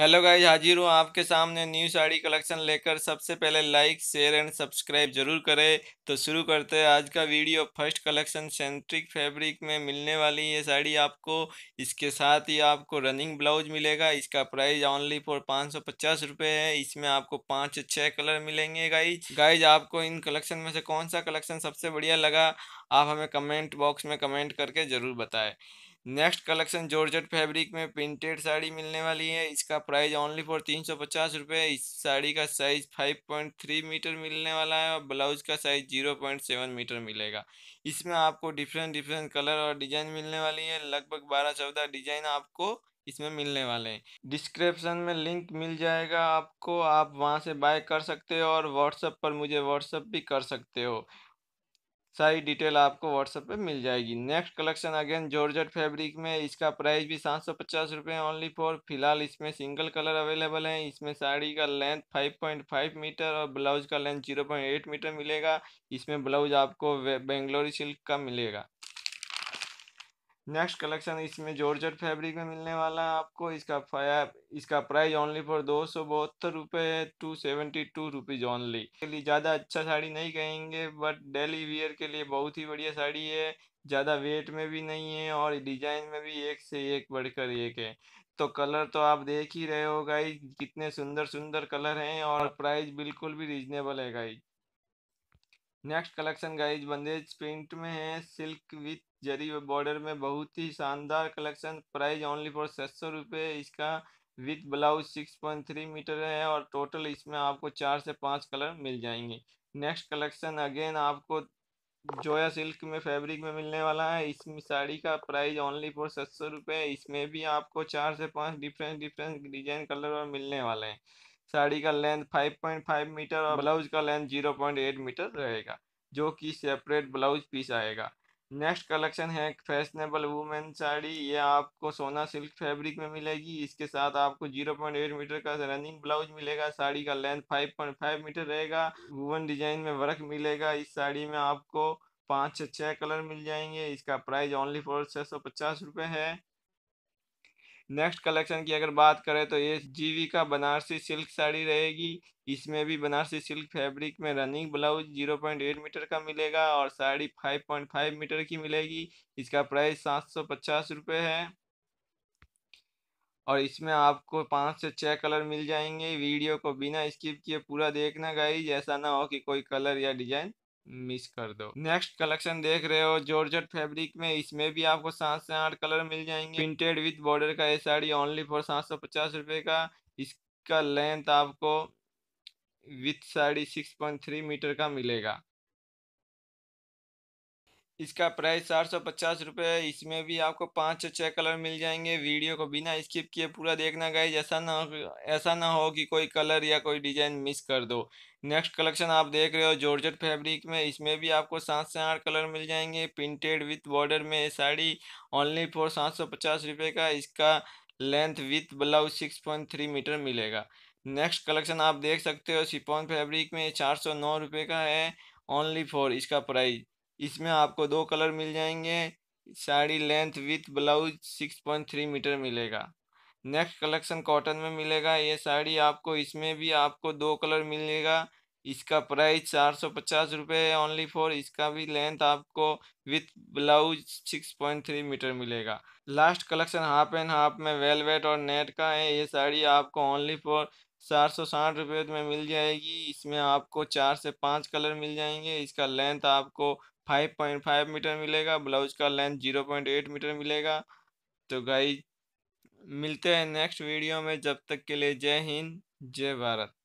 hello guys हाजिर हूँ आपके सामने न्यू साड़ी कलेक्शन लेकर सबसे पहले लाइक शेयर एंड सब्सक्राइब जरूर करें तो शुरू करते हैं आज का video first collection centric fabric में मिलने वाली ये साड़ी आपको इसके साथ ही आपको रनिंग ब्लाउज मिलेगा इसका प्राइस ऑनली फॉर पाँच सौ पचास रुपये है इसमें आपको पाँच छः कलर मिलेंगे गाइज गाइज आपको इन कलेक्शन में से कौन सा कलेक्शन सबसे बढ़िया लगा आप हमें कमेंट बॉक्स में कमेंट करके ज़रूर बताएं नेक्स्ट कलेक्शन जॉर्जेट फैब्रिक में प्रिंटेड साड़ी मिलने वाली है इसका प्राइस ओनली फॉर तीन सौ पचास रुपये इस साड़ी का size five point three metre मिलने वाला है और ब्लाउज का size zero point seven metre मिलेगा इसमें आपको डिफरेंट डिफरेंट कलर और डिजाइन मिलने वाली है लगभग बारह चौदह डिजाइन आपको इसमें मिलने वाले हैं डिस्क्रिप्शन में लिंक मिल जाएगा आपको आप वहाँ से बाय कर सकते हो और व्हाट्सएप पर मुझे व्हाट्सएप भी कर सकते हो सारी डिटेल आपको व्हाट्सएप पे मिल जाएगी next collection again georgette fabric में इसका प्राइस भी सात सौ पचास रुपये ओनली फॉर फिलहाल इसमें सिंगल कलर अवेलेबल है इसमें साड़ी का length five point five metre और ब्लाउज का length zero point eight metre मिलेगा इसमें ब्लाउज आपको बेंगलोरी सिल्क का मिलेगा नेक्स्ट कलेक्शन इसमें जॉर्जट फैब्रिक में मिलने वाला है आपको इसका फाया इसका प्राइस ओनली फॉर दो सौ बहत्तर रुपये है two seventy two rupees only के लिए ज़्यादा अच्छा साड़ी नहीं कहेंगे बट डेली वियर के लिए बहुत ही बढ़िया साड़ी है ज़्यादा वेट में भी नहीं है और डिजाइन में भी एक से एक बढ़कर एक है तो कलर तो आप देख ही रहे हो गाई कितने सुंदर सुंदर कलर हैं और प्राइस बिल्कुल भी रिजनेबल है guy next collection guys bandhej print में है सिल्क विथ जरी बॉर्डर में बहुत ही शानदार कलेक्शन प्राइस ओनली फॉर सात सौ रुपये इसका with blouse six point three metre है और टोटल इसमें आपको चार से पाँच कलर मिल जाएंगे नेक्स्ट कलेक्शन अगेन आपको जोया सिल्क में फैब्रिक में मिलने वाला है इस साड़ी का प्राइस ओनली फॉर सात सौ रुपये इसमें भी आपको चार से पाँच डिफरेंट डिफरेंट डिजाइन कलर और मिलने वाले हैं साड़ी का लेंथ 5.5 मीटर और ब्लाउज का लेंथ 0.8 मीटर रहेगा जो कि सेपरेट ब्लाउज पीस आएगा नेक्स्ट कलेक्शन है फैशनेबल वुमेन साड़ी ये आपको सोना सिल्क फैब्रिक में मिलेगी इसके साथ आपको 0.8 मीटर का रनिंग ब्लाउज मिलेगा साड़ी का लेंथ 5.5 मीटर रहेगा वुमेन डिजाइन में वर्क मिलेगा इस साड़ी में आपको पाँच से छः कलर मिल जाएंगे इसका प्राइस ओनली फॉर छः सौ पचास रुपये है नेक्स्ट कलेक्शन की अगर बात करें तो ये का बनारसी सिल्क साड़ी रहेगी इसमें भी बनारसी सिल्क फैब्रिक में रनिंग ब्लाउज 0.8 मीटर का मिलेगा और साड़ी 5.5 मीटर की मिलेगी इसका प्राइस सात सौ पचास रुपये है और इसमें आपको पाँच से छः कलर मिल जाएंगे वीडियो को बिना स्किप किए पूरा देखना गाई ऐसा ना हो कि कोई कलर या डिजाइन मिस कर दो नेक्स्ट कलेक्शन देख रहे हो जॉर्ज फैब्रिक में इसमें भी आपको सात से आठ कलर मिल जाएंगे प्रिंटेड विद बॉर्डर का ये साड़ी ओनली फॉर सात सौ पचास रुपए का इसका लेंथ आपको with sari six point three metre का मिलेगा इसका प्राइस चार सौ पचास रुपये है इसमें भी आपको पाँच से छः कलर मिल जाएंगे वीडियो को बिना स्किप किए पूरा देखना गाइज ऐसा ना हो ऐसा ना हो कि कोई कलर या कोई डिजाइन मिस कर दो नेक्स्ट कलेक्शन आप देख रहे हो जॉर्जेट फैब्रिक में इसमें भी आपको सात से आठ कलर मिल जाएंगे प्रिंटेड विथ बॉर्डर में साड़ी ओनली फॉर सात सौ पचास रुपये का इसका length with blouse six point three metre मिलेगा नेक्स्ट कलेक्शन आप देख सकते हो सिपोन फैब्रिक में चार सौ नौ रुपये का है ओनली फॉर इसका प्राइस इसमें आपको दो कलर मिल जाएंगे sari length with blouse six point three metre मिलेगा नेक्स्ट कलेक्शन कॉटन में मिलेगा ये साड़ी आपको इसमें भी आपको दो कलर मिलेगा इसका प्राइस चार सौ पचास रुपये है ओनली फॉर इसका भी लेंथ आपको with blouse six point three metre मिलेगा last collection half and half में वेलवेट और नेट का है ये साड़ी आपको ओनली फॉर चार सौ साठ रुपये में मिल जाएगी इसमें आपको चार से पाँच कलर मिल जाएंगे इसका लेंथ आपको फाइव पॉइंट फाइव मीटर मिलेगा ब्लाउज का length zero point eight metre मिलेगा तो गाइज मिलते हैं नेक्स्ट वीडियो में जब तक के लिए जय हिंद जय भारत